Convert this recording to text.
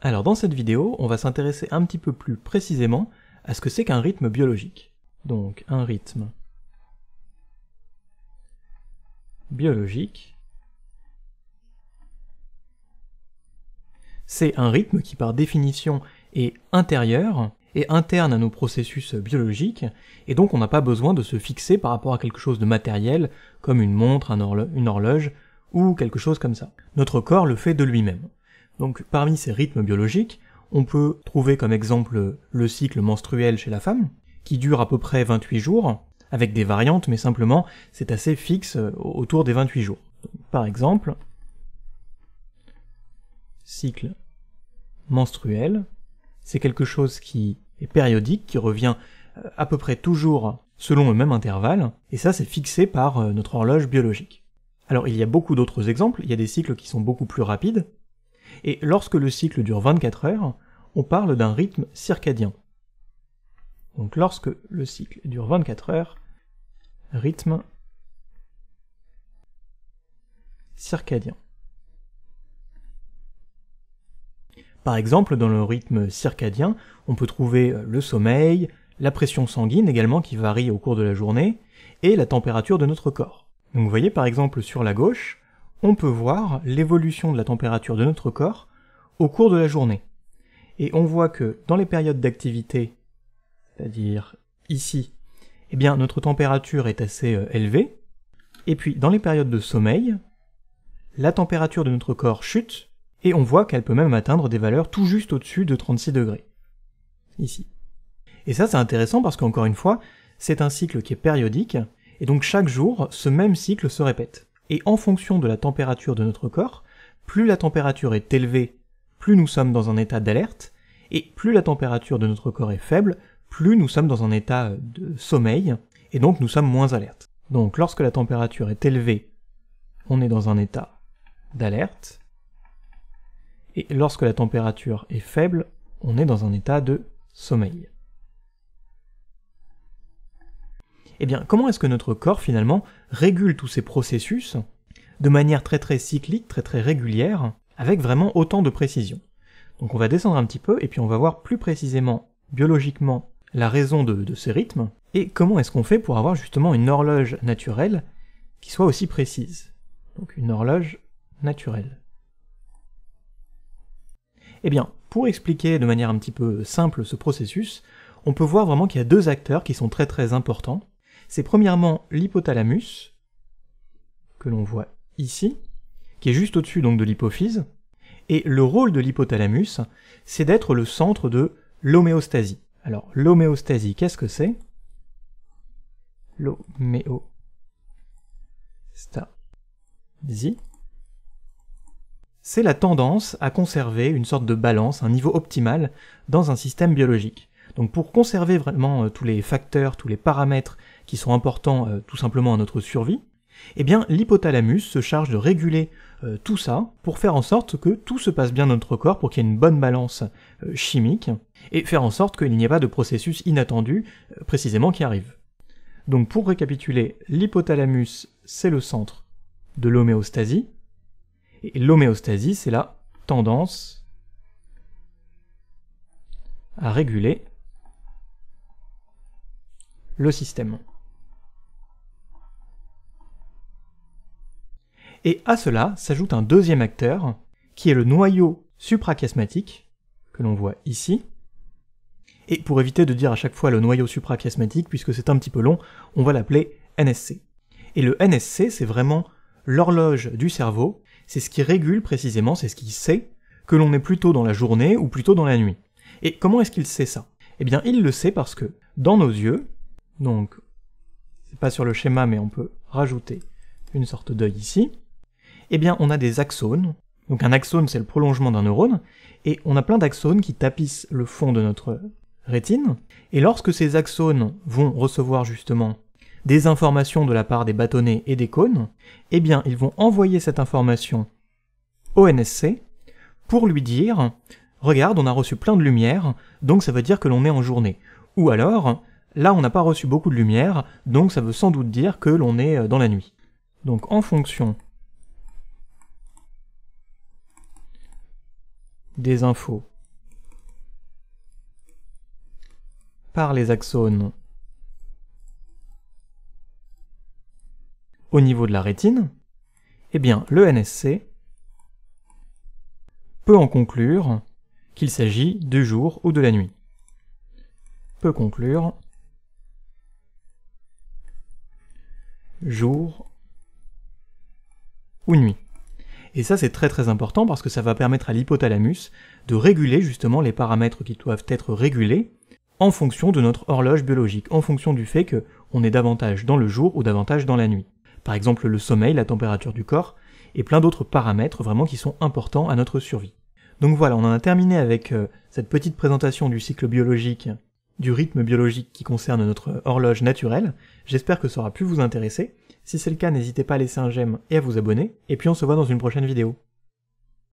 Alors dans cette vidéo, on va s'intéresser un petit peu plus précisément à ce que c'est qu'un rythme biologique. Donc un rythme biologique, c'est un rythme qui par définition est intérieur et interne à nos processus biologiques, et donc on n'a pas besoin de se fixer par rapport à quelque chose de matériel, comme une montre, une horloge, ou quelque chose comme ça. Notre corps le fait de lui-même. Donc parmi ces rythmes biologiques, on peut trouver comme exemple le cycle menstruel chez la femme, qui dure à peu près 28 jours, avec des variantes, mais simplement c'est assez fixe euh, autour des 28 jours. Par exemple, cycle menstruel, c'est quelque chose qui est périodique, qui revient euh, à peu près toujours selon le même intervalle, et ça c'est fixé par euh, notre horloge biologique. Alors il y a beaucoup d'autres exemples, il y a des cycles qui sont beaucoup plus rapides, et lorsque le cycle dure 24 heures, on parle d'un rythme circadien. Donc lorsque le cycle dure 24 heures, rythme circadien. Par exemple, dans le rythme circadien, on peut trouver euh, le sommeil, la pression sanguine également qui varie au cours de la journée, et la température de notre corps. Donc vous voyez par exemple sur la gauche, on peut voir l'évolution de la température de notre corps au cours de la journée. Et on voit que dans les périodes d'activité, c'est-à-dire ici, eh bien notre température est assez euh, élevée. Et puis dans les périodes de sommeil, la température de notre corps chute et on voit qu'elle peut même atteindre des valeurs tout juste au-dessus de 36 degrés. Ici. Et ça c'est intéressant parce qu'encore une fois, c'est un cycle qui est périodique et donc chaque jour ce même cycle se répète et en fonction de la température de notre corps, plus la température est élevée, plus nous sommes dans un état d'alerte, et plus la température de notre corps est faible, plus nous sommes dans un état euh, de sommeil, et donc nous sommes moins alertes. Donc lorsque la température est élevée, on est dans un état d'alerte, et lorsque la température est faible, on est dans un état de sommeil. Et eh bien comment est-ce que notre corps finalement régule tous ces processus de manière très très cyclique, très très régulière, avec vraiment autant de précision. Donc on va descendre un petit peu et puis on va voir plus précisément biologiquement la raison de, de ces rythmes et comment est-ce qu'on fait pour avoir justement une horloge naturelle qui soit aussi précise. Donc une horloge naturelle. Eh bien, pour expliquer de manière un petit peu simple ce processus, on peut voir vraiment qu'il y a deux acteurs qui sont très très importants c'est premièrement l'hypothalamus, que l'on voit ici, qui est juste au-dessus donc de l'hypophyse, et le rôle de l'hypothalamus, c'est d'être le centre de l'homéostasie. Alors l'homéostasie, qu'est-ce que c'est L'homéostasie, c'est la tendance à conserver une sorte de balance, un niveau optimal dans un système biologique. Donc pour conserver vraiment euh, tous les facteurs, tous les paramètres qui sont importants euh, tout simplement à notre survie, eh bien l'hypothalamus se charge de réguler euh, tout ça pour faire en sorte que tout se passe bien dans notre corps, pour qu'il y ait une bonne balance euh, chimique, et faire en sorte qu'il n'y ait pas de processus inattendu précisément qui arrive. Donc pour récapituler, l'hypothalamus c'est le centre de l'homéostasie, et l'homéostasie c'est la tendance à réguler le système. Et à cela s'ajoute un deuxième acteur, qui est le noyau suprachiasmatique, que l'on voit ici. Et pour éviter de dire à chaque fois le noyau suprachiasmatique, puisque c'est un petit peu long, on va l'appeler NSC. Et le NSC, c'est vraiment l'horloge du cerveau, c'est ce qui régule précisément, c'est ce qui sait que l'on est plutôt dans la journée ou plutôt dans la nuit. Et comment est-ce qu'il sait ça Eh bien, il le sait parce que dans nos yeux, donc c'est pas sur le schéma mais on peut rajouter une sorte d'œil ici, eh bien on a des axones. Donc un axone c'est le prolongement d'un neurone, et on a plein d'axones qui tapissent le fond de notre rétine, et lorsque ces axones vont recevoir justement des informations de la part des bâtonnets et des cônes, eh bien ils vont envoyer cette information au NSC pour lui dire Regarde, on a reçu plein de lumière, donc ça veut dire que l'on est en journée. Ou alors, là on n'a pas reçu beaucoup de lumière, donc ça veut sans doute dire que l'on est euh, dans la nuit. Donc en fonction des infos. Par les axones. Au niveau de la rétine, eh bien, le NSC peut en conclure qu'il s'agit du jour ou de la nuit. Peut conclure jour ou nuit. Et ça c'est très très important parce que ça va permettre à l'hypothalamus de réguler justement les paramètres qui doivent être régulés en fonction de notre horloge biologique, en fonction du fait qu'on est davantage dans le jour ou davantage dans la nuit. Par exemple le sommeil, la température du corps et plein d'autres paramètres vraiment qui sont importants à notre survie. Donc voilà, on en a terminé avec euh, cette petite présentation du cycle biologique du rythme biologique qui concerne notre horloge naturelle. J'espère que ça aura pu vous intéresser. Si c'est le cas, n'hésitez pas à laisser un j'aime et à vous abonner, et puis on se voit dans une prochaine vidéo.